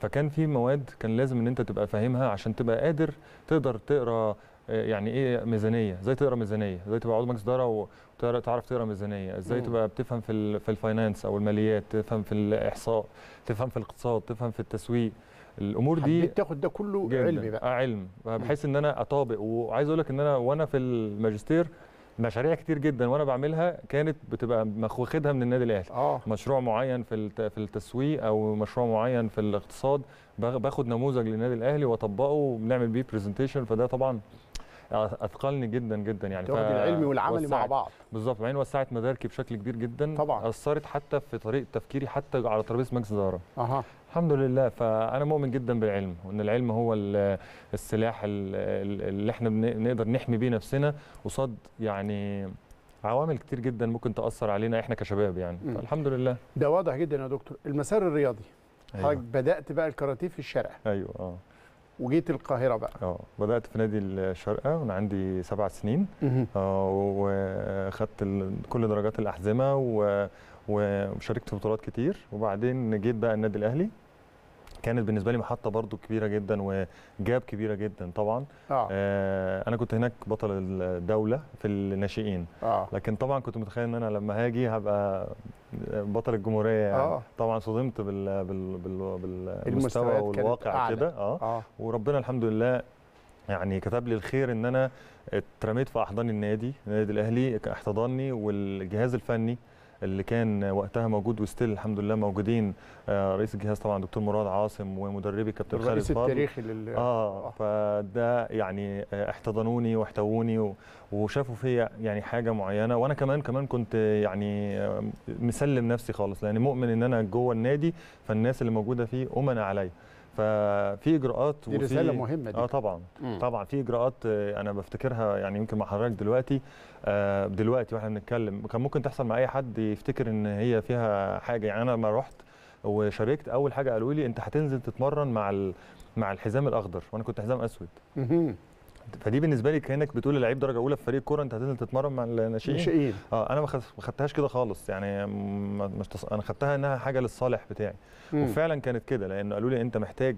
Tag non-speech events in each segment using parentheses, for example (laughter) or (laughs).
فكان في مواد كان لازم ان انت تبقى فاهمها عشان تبقى قادر تقدر تقرا آه، يعني ايه ميزانيه ازاي تقرا ميزانيه ازاي تبقى عضو مجلس اداره وتعرف تقرا ميزانيه ازاي تبقى بتفهم في في الفاينانس او الماليات تفهم في الاحصاء تفهم في الاقتصاد تفهم في التسويق الامور دي بتاخد ده كله علمي بقى آه، علم بحيث ان انا اطابق وعايز اقول لك ان انا وانا في الماجستير مشاريع كتير جدا وانا بعملها كانت بتبقى واخدها من النادي الاهلي آه. مشروع معين في في التسويق او مشروع معين في الاقتصاد باخد نموذج للنادي الاهلي واطبقه وبنعمل بيه برزنتيشن فده طبعا اثقلني جدا جدا يعني تاخد العلمي والعملي مع بعض بالظبط وبعدين وسعت مداركي بشكل كبير جدا طبعا اثرت حتى في طريقه تفكيري حتى على ترابيزه مجلس اداره اها الحمد لله فانا مؤمن جدا بالعلم وان العلم هو السلاح اللي احنا بنقدر نحمي بيه نفسنا قصاد يعني عوامل كتير جدا ممكن تاثر علينا احنا كشباب يعني الحمد لله ده واضح جدا يا دكتور المسار الرياضي أيوة. حضرتك بدات بقى الكاراتيه في الشارع ايوه اه وجيت القاهره بقى اه بدات في نادي الشارقه وانا عندي سبع سنين اه وخدت كل درجات الاحزمه و وشاركت في بطولات كتير وبعدين جيت بقى النادي الاهلي كانت بالنسبه لي محطه برضو كبيره جدا وجاب كبيره جدا طبعا آه. آه انا كنت هناك بطل الدوله في الناشئين آه. لكن طبعا كنت متخيل ان انا لما هاجي هبقى بطل الجمهوريه يعني آه. طبعا صدمت بال بال بال بالمستوى والواقع كده آه. اه وربنا الحمد لله يعني كتب لي الخير ان انا اترميت في احضان النادي النادي الاهلي احتضني والجهاز الفني اللي كان وقتها موجود وستيل الحمد لله موجودين آه، رئيس الجهاز طبعا دكتور مراد عاصم ومدربي كابتن خالد الرئيس التاريخي لل اه فده يعني آه، احتضنوني واحتووني وشافوا فيا يعني حاجه معينه وانا كمان كمان كنت يعني مسلم نفسي خالص لاني مؤمن ان انا جوه النادي فالناس اللي موجوده فيه امنه عليا ففي اجراءات دي وفي رساله مهمه دي اه طبعا مم. طبعا في اجراءات آه، انا بفتكرها يعني يمكن مع حضرتك دلوقتي آه دلوقتي واحنا بنتكلم كان ممكن تحصل مع اي حد يفتكر ان هي فيها حاجه يعني انا لما رحت وشاركت اول حاجه قالوا لي انت هتنزل تتمرن مع مع الحزام الاخضر وانا كنت حزام اسود فدي بالنسبه لي كانك بتقول لعيب درجه اولى في فريق الكوره انت هتنزل تتمرن مع الناشئين اه انا ما خدتهاش كده خالص يعني مش تص... انا خدتها انها حاجه للصالح بتاعي مم. وفعلا كانت كده لان قالوا لي انت محتاج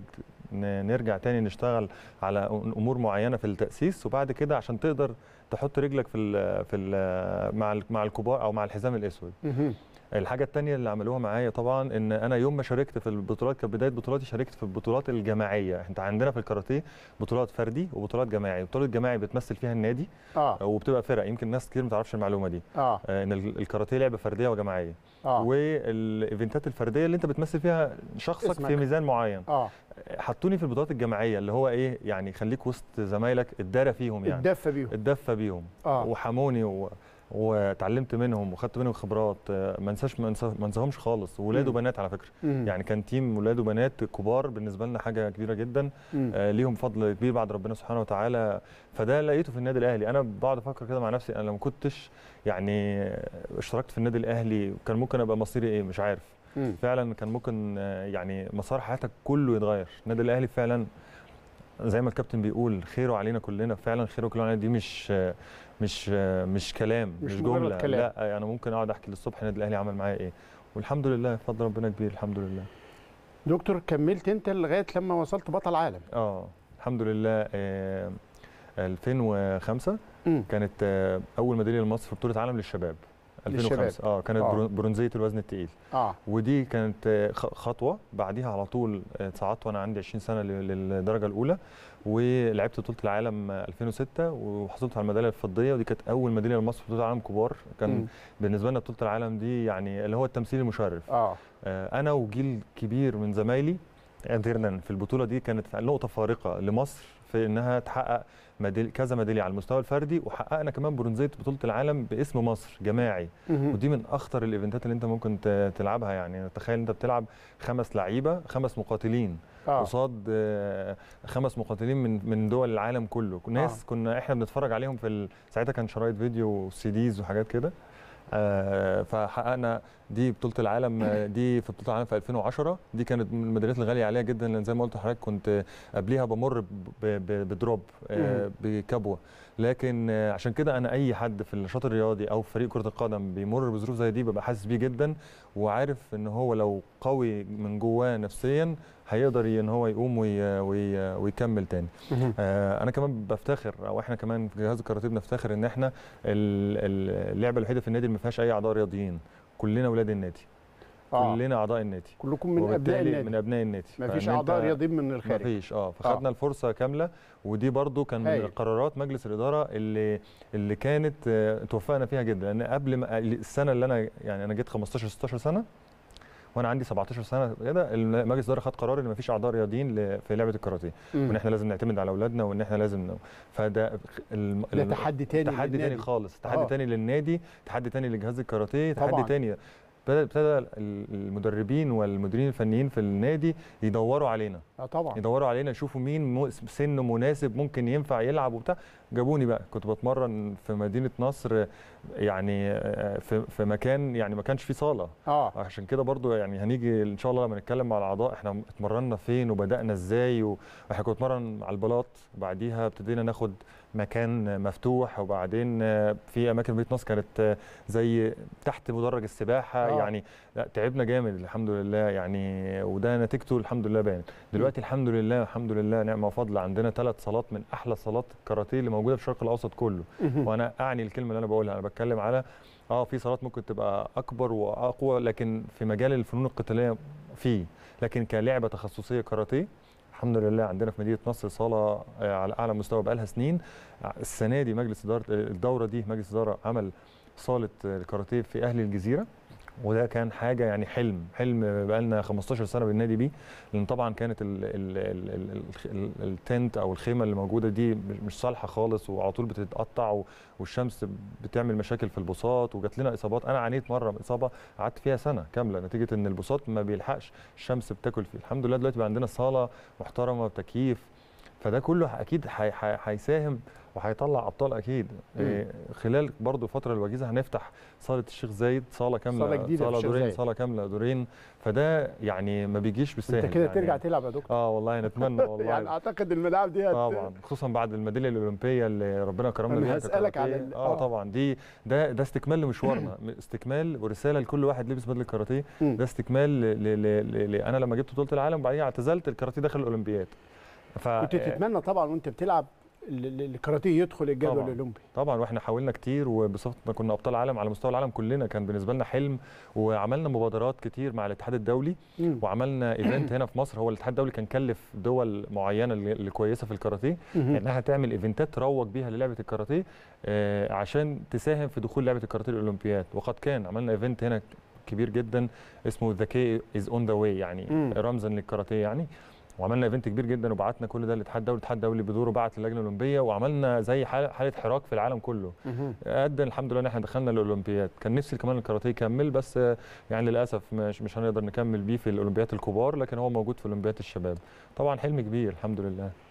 نرجع تاني نشتغل على امور معينه في التاسيس وبعد كده عشان تقدر تحط رجلك في الـ في الـ مع مع الكبار او مع الحزام الاسود الحاجه التانية اللي عملوها معايا طبعا ان انا يوم ما شاركت في البطولات كانت بدايه بطولاتي شاركت في البطولات الجماعيه انت عندنا في الكاراتيه بطولات فردي وبطولات جماعيه البطولات الجماعية بتمثل فيها النادي آه. وبتبقى فرق يمكن ناس كتير ما تعرفش المعلومه دي آه. آه، ان الكاراتيه لعبه فرديه وجماعيه آه. والايفنتات الفرديه اللي انت بتمثل فيها شخصك اسمك. في ميزان معين آه. حطوني في البطولات الجماعيه اللي هو ايه يعني خليك وسط زمايلك اتدارى فيهم يعني اتدفى بيهم اتدفى بيهم آه. وحموني و... وتعلمت منهم وخدت منهم خبرات آه، ما انساش ما انساهمش خالص ولاد وبنات على فكره مم. يعني كان تيم ولاد وبنات كبار بالنسبه لنا حاجه كبيره جدا آه ليهم فضل كبير بعد ربنا سبحانه وتعالى فده لقيته في النادي الاهلي انا بقعد افكر كده مع نفسي انا لو ما كنتش يعني اشتركت في النادي الاهلي كان ممكن ابقى مصيري ايه مش عارف مم. فعلا كان ممكن آه، يعني مسار حياتك كله يتغير النادي الاهلي فعلا زي ما الكابتن بيقول خيره علينا كلنا فعلا خيره كلنا علينا دي مش مش مش كلام مش, مش جمله كلام. لا انا يعني ممكن اقعد احكي للصبح النادي الاهلي عمل معايا ايه والحمد لله فضل ربنا كبير الحمد لله دكتور كملت انت لغايه لما وصلت بطل عالم اه الحمد لله آه 2005 آه، م. كانت آه اول ميداليه لمصر في بطوله عالم للشباب 2005 للشباب. اه كانت آه. برونزيه الوزن الثقيل اه ودي كانت آه، خطوه بعديها على طول صعدت آه، وانا عندي 20 سنه للدرجه الاولى ولعبت بطوله العالم 2006 آه، وحصلت على الميداليه الفضيه ودي كانت اول ميداليه لمصر في بطوله العالم كبار كان م. بالنسبه لنا بطوله العالم دي يعني اللي هو التمثيل المشرف آه. آه انا وجيل كبير من زمايلي قدرنا في البطوله دي كانت نقطه فارقه لمصر في انها تحقق ميدالي كذا ميداليه على المستوى الفردي وحققنا كمان برونزيه بطوله العالم باسم مصر جماعي ودي من اخطر الايفنتات اللي انت ممكن تلعبها يعني تخيل انت بتلعب خمس لعيبه خمس مقاتلين آه. قصاد آه، خمس مقاتلين من من دول العالم كله آه. ناس آه. كنا احنا بنتفرج عليهم في ساعتها كان شرايط فيديو وسي ديز وحاجات كده آه، فحققنا دي بطوله العالم آه، دي في بطوله العالم في 2010 دي كانت من الميداليات الغاليه عليها جدا لان زي ما قلت لحضرتك كنت قبليها بمر بدروب آه، بكبوه لكن عشان كده انا اي حد في النشاط الرياضي او في فريق كره القدم بيمر بظروف زي دي ببقى حاسس بيه جدا وعارف ان هو لو قوي من جواه نفسيا هيقدر ان هو يقوم وي وي ويكمل تاني آه انا كمان بفتخر او احنا كمان في جهاز الكاراتيه بنفتخر ان احنا اللعبه الوحيده في النادي اللي ما فيهاش اي اعضاء رياضيين كلنا ولاد النادي آه. كلنا اعضاء النادي كلكم من ابناء النادي من ابناء النادي ما فيش اعضاء رياضيين من الخارج ما فيش اه فخدنا آه. الفرصه كامله ودي برضو كان من قرارات مجلس الاداره اللي اللي كانت آه، توفقنا فيها جدا لان قبل ما السنه اللي انا يعني انا جيت 15 16 سنه وانا عندي 17 سنه كده مجلس الاداره خد قرار ان مفيش اعضاء رياضيين في لعبه الكاراتيه وان احنا لازم نعتمد على اولادنا وان احنا لازم فده الم... ده تحدي تاني تحدي تاني خالص آه. تحدي تاني للنادي تحدي تاني لجهاز الكاراتيه تحدي تاني ابتدى ابتدى المدربين والمديرين الفنيين في النادي يدوروا علينا اه طبعا يدوروا علينا يشوفوا مين سن مناسب ممكن ينفع يلعب وبتاع جابوني بقى كنت بتمرن في مدينه نصر يعني آه، في, في مكان يعني ما كانش فيه صاله آه. عشان كده برضو يعني هنيجي ان شاء الله لما نتكلم مع الاعضاء احنا اتمرنا فين وبدانا ازاي واحنا كنا بنتمرن على البلاط بعديها ابتدينا ناخد مكان مفتوح وبعدين في اماكن مدينه نصر كانت زي تحت مدرج السباحه آه. يعني لا تعبنا جامد الحمد لله يعني وده نتيجته الحمد لله باين دلوقتي الحمد لله الحمد لله نعمه وفضل عندنا ثلاث صالات من احلى صالات الكاراتيه اللي موجوده في الشرق الاوسط كله وانا اعني الكلمه اللي انا بقولها انا بتكلم على اه في صالات ممكن تبقى اكبر واقوى لكن في مجال الفنون القتاليه في لكن كلعبه تخصصيه كاراتيه الحمد لله عندنا في مدينه نصر صاله آه، على اعلى مستوى بقالها سنين السنه دي مجلس اداره الدوره دي مجلس اداره عمل صاله الكاراتيه في اهل الجزيره وده كان حاجه يعني حلم حلم بقى لنا 15 سنه بننادي بيه لان طبعا كانت التنت او الخيمه اللي موجوده دي مش صالحه خالص وعلى طول بتتقطع والشمس بتعمل مشاكل في البساط وجات لنا اصابات انا عانيت مره من اصابه قعدت فيها سنه كامله نتيجه ان البساط ما بيلحقش الشمس بتاكل فيه الحمد لله دلوقتي بقى عندنا صاله محترمه بتكييف فده كله اكيد هيساهم وهيطلع ابطال اكيد مم. إيه، خلال برضو الفتره الوجيزه هنفتح صاله الشيخ زايد صاله كامله صاله جديده صاله دورين صاله كامله دورين فده يعني ما بيجيش بالسهل انت كده يعني ترجع تلعب يا دكتور اه والله نتمنى (laughs) والله يعني اعتقد الملاعب دي هت... طبعا خصوصا بعد الميداليه الاولمبيه اللي ربنا كرمنا بيها هسالك على آه،, آه, طبعا دي ده ده استكمال لمشوارنا (clears throat) استكمال ورساله لكل واحد لبس بدله الكاراتيه ده استكمال ل... ل... ل... ل... انا لما جبت بطوله العالم وبعدين اعتزلت الكاراتيه داخل الاولمبياد ف... كنت تتمنى طبعا وانت بتلعب الكاراتيه يدخل الجدول الاولمبي طبعا واحنا حاولنا كتير وبصفتنا كنا ابطال عالم على مستوى العالم كلنا كان بالنسبه لنا حلم وعملنا مبادرات كتير مع الاتحاد الدولي مم. وعملنا (clears throat) ايفنت هنا في مصر هو الاتحاد الدولي كان كلف دول معينه اللي كويسه في الكاراتيه انها تعمل ايفنتات تروج بيها للعبه الكاراتيه آه، عشان تساهم في دخول لعبه الكاراتيه الاولمبياد وقد كان عملنا ايفنت هنا كبير جدا اسمه ذكي از اون ذا واي يعني رمزا للكاراتيه يعني وعملنا ايفنت كبير جدا وبعتنا كل ده للاتحاد الدولي الاتحاد الدولي بدوره بعت للجنه الاولمبيه وعملنا زي حاله حراك في العالم كله قد الحمد لله ان احنا دخلنا الاولمبياد كان نفسي كمان الكاراتيه يكمل بس يعني للاسف مش مش هنقدر نكمل بيه في الاولمبيات الكبار لكن هو موجود في اولمبيات الشباب طبعا حلم كبير الحمد لله